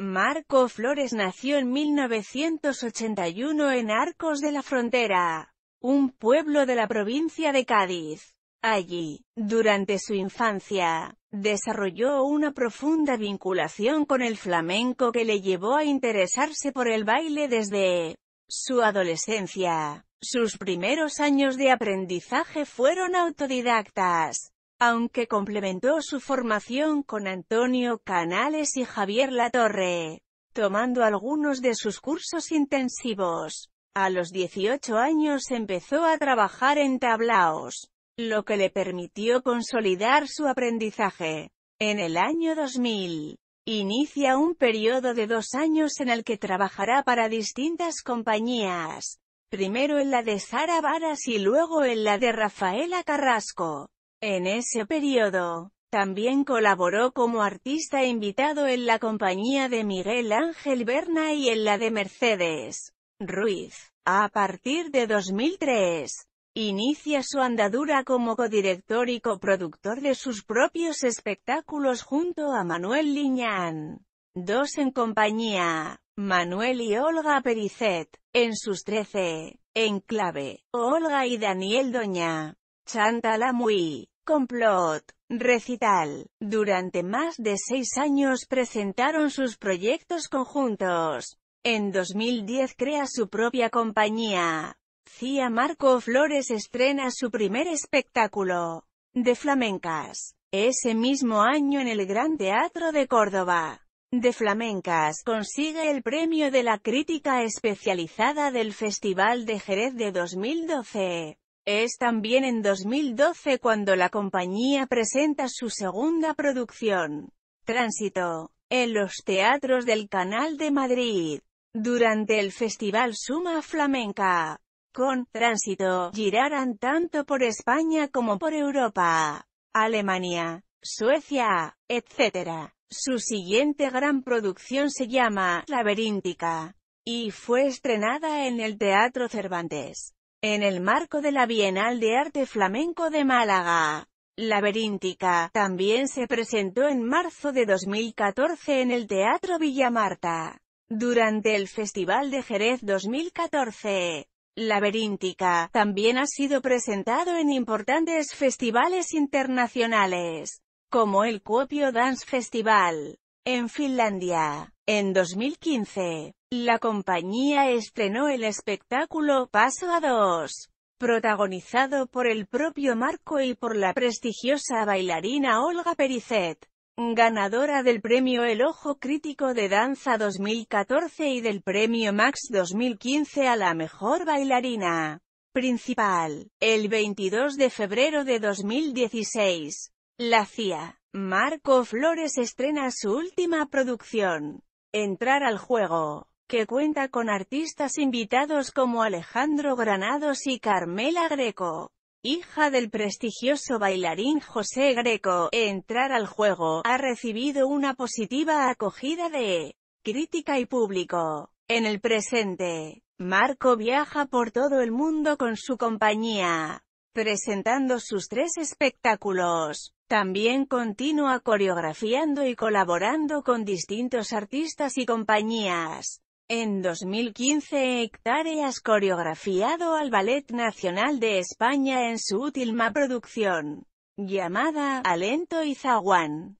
Marco Flores nació en 1981 en Arcos de la Frontera, un pueblo de la provincia de Cádiz. Allí, durante su infancia, desarrolló una profunda vinculación con el flamenco que le llevó a interesarse por el baile desde su adolescencia. Sus primeros años de aprendizaje fueron autodidactas aunque complementó su formación con Antonio Canales y Javier Latorre, tomando algunos de sus cursos intensivos. A los 18 años empezó a trabajar en tablaos, lo que le permitió consolidar su aprendizaje. En el año 2000, inicia un periodo de dos años en el que trabajará para distintas compañías, primero en la de Sara Varas y luego en la de Rafaela Carrasco. En ese periodo, también colaboró como artista invitado en la compañía de Miguel Ángel Berna y en la de Mercedes Ruiz. A partir de 2003, inicia su andadura como codirector y coproductor de sus propios espectáculos junto a Manuel Liñán. Dos en compañía, Manuel y Olga Pericet, en sus 13, en clave, Olga y Daniel Doña muy Complot, Recital. Durante más de seis años presentaron sus proyectos conjuntos. En 2010 crea su propia compañía. Cía Marco Flores estrena su primer espectáculo, de flamencas. Ese mismo año en el Gran Teatro de Córdoba, de flamencas consigue el premio de la crítica especializada del Festival de Jerez de 2012. Es también en 2012 cuando la compañía presenta su segunda producción, Tránsito, en los teatros del Canal de Madrid. Durante el festival Suma Flamenca, con Tránsito, girarán tanto por España como por Europa, Alemania, Suecia, etc. Su siguiente gran producción se llama Laberíntica, y fue estrenada en el Teatro Cervantes. En el marco de la Bienal de Arte Flamenco de Málaga, Laberíntica, también se presentó en marzo de 2014 en el Teatro Villamarta. Durante el Festival de Jerez 2014, Laberíntica, también ha sido presentado en importantes festivales internacionales, como el Copio Dance Festival, en Finlandia, en 2015. La compañía estrenó el espectáculo Paso a Dos, protagonizado por el propio Marco y por la prestigiosa bailarina Olga Pericet, ganadora del premio El Ojo Crítico de Danza 2014 y del premio Max 2015 a la mejor bailarina principal. El 22 de febrero de 2016, la CIA, Marco Flores estrena su última producción, Entrar al juego que cuenta con artistas invitados como Alejandro Granados y Carmela Greco. Hija del prestigioso bailarín José Greco, entrar al juego, ha recibido una positiva acogida de crítica y público. En el presente, Marco viaja por todo el mundo con su compañía, presentando sus tres espectáculos. También continúa coreografiando y colaborando con distintos artistas y compañías. En 2015 Hectáreas coreografiado al Ballet Nacional de España en su última producción, llamada Alento y Zaguán.